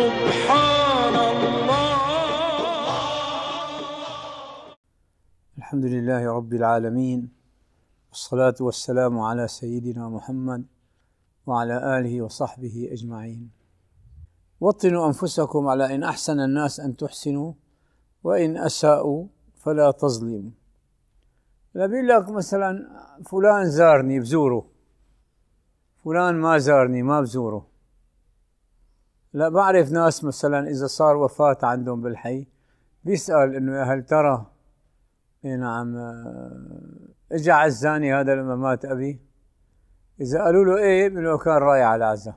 سبحان الله الحمد لله رب العالمين والصلاة والسلام على سيدنا محمد وعلى آله وصحبه أجمعين وطنوا أنفسكم على إن أحسن الناس أن تحسنوا وإن أساءوا فلا تظلموا بيقول لك مثلا فلان زارني بزوره فلان ما زارني ما بزوره لا بعرف ناس مثلا اذا صار وفاة عندهم بالحي بيسأل انه هل ترى اي نعم آه، اجى عزاني هذا لما مات ابي اذا قالوا له ايه بيقول كان رايح على عزا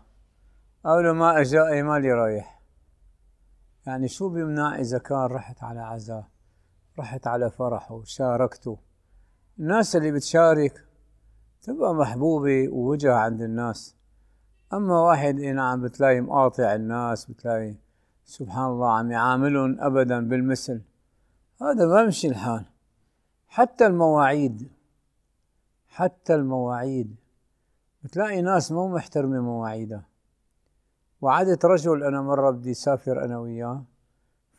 قالوا ما اجى اي مالي رايح يعني شو بيمنع اذا كان رحت على عزا رحت على فرحه شاركته الناس اللي بتشارك تبقى محبوبة ووجهة عند الناس اما واحد اي نعم بتلاقي مقاطع الناس بتلاقي سبحان الله عم يعاملهم ابدا بالمثل هذا ما مشي الحال حتى المواعيد حتى المواعيد بتلاقي ناس مو محترمه مواعيدها وعدت رجل انا مره بدي اسافر انا وياه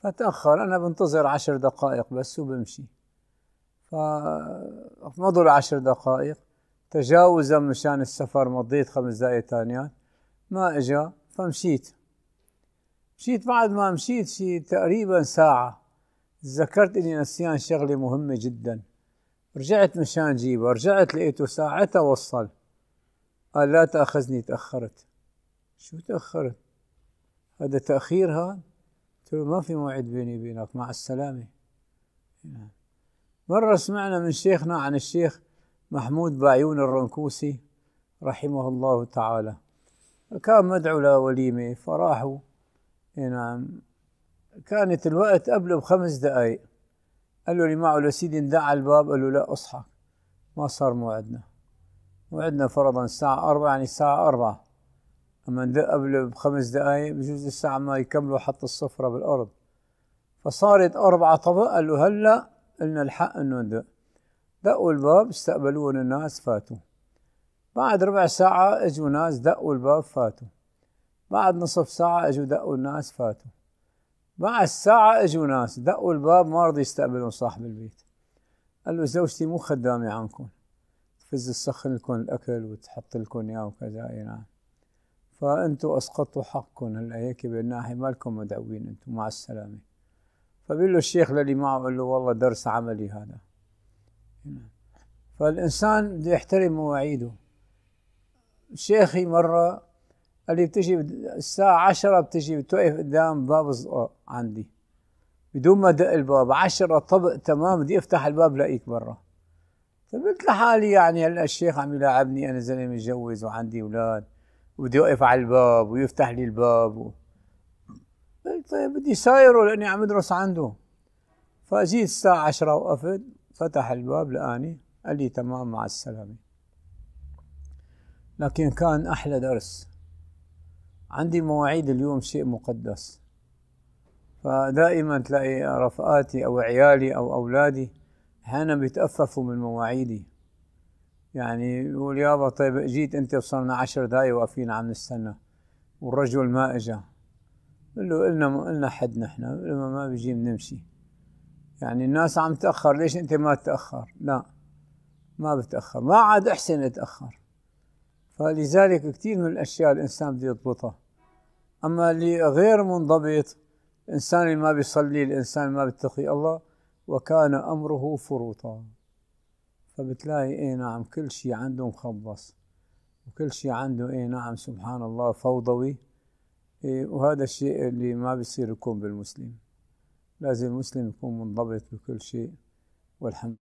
فتاخر انا بنتظر عشر دقائق بس وبمشي فمضوا العشر دقائق تجاوزا مشان السفر مضيت خمس دقائق ثانيات ما اجا فمشيت مشيت بعد ما مشيت شي تقريبا ساعة تذكرت اني نسيان شغلة مهمة جدا رجعت مشان جيبها رجعت لقيته ساعتها وصل قال لا تأخذني تأخرت شو تأخرت هذا تأخير هذا قلت له ما في موعد بيني وبينك مع السلامة مرة سمعنا من شيخنا عن الشيخ محمود بايون الرنكوسي رحمه الله تعالى كان مدعو لوليمة فراحوا نعم كانت الوقت قبله بخمس دقايق قال له اللي معه لسيدي ندع على الباب قال له لا اصحى ما صار موعدنا موعدنا فرضا الساعة أربعة يعني الساعة أربعة أما ندق قبله بخمس دقايق بجوز الساعة ما يكملوا حط الصفرة بالأرض فصارت أربعة طبق قال له هلا قلنا الحق إنه ندق دقوا الباب استقبلون الناس فاتوا بعد ربع ساعة اجوا ناس دقوا الباب فاتوا بعد نصف ساعة اجوا دقوا الناس فاتوا بعد ساعة اجوا ناس دقوا الباب ما رضي يستقبلون صاحب البيت قال له زوجتي مو خدامة عنكم تفز السخن لكم الأكل وتحط لكم إياه وكذا أي نعم فأنتوا أسقطتوا حقكم هلا هيك بالناحية مالكم مدعوين انتوا مع السلامة فبيقول له الشيخ للي معه قال له والله درس عملي هذا فالإنسان بده يحترم مواعيده شيخي مرة قال لي بتجي الساعة عشرة بتجي بتوقف قدام باب آه، عندي بدون ما دق الباب عشرة طبق تمام بدي افتح الباب لاقيك برا طيب فقلت لحالي يعني هلا الشيخ عم يلاعبني انا زلمه متجوز وعندي اولاد وبدي اوقف على الباب ويفتح لي الباب و... قلت طيب بدي سايره لاني عم ادرس عنده فجيت الساعة عشرة وقفت فتح الباب لقاني قال لي تمام مع السلامة لكن كان أحلى درس عندي مواعيد اليوم شيء مقدس فدائما تلاقي رفقاتي أو عيالي أو أولادي أحيانا بيتأففوا من مواعيدي يعني يقول يابا طيب جيت أنت وصلنا عشر دقايق واقفين عم نستنى والرجل ما إجا بقول له قلنا قلنا حد نحن ما بيجي بنمشي يعني الناس عم تأخر ليش أنت ما تتأخر لا ما بتأخر ما عاد أحسن أتأخر فلذلك كثير من الأشياء الإنسان بده يضبطها أما اللي غير منضبط الإنسان اللي ما بيصلي الإنسان اللي ما بيتقي الله وكان أمره فرطا فبتلاقي اي نعم كل شيء عنده مخبص وكل شيء عنده اي نعم سبحان الله فوضوي إيه وهذا الشيء اللي ما بيصير يكون بالمسلم لازم المسلم يكون منضبط بكل شيء والحمد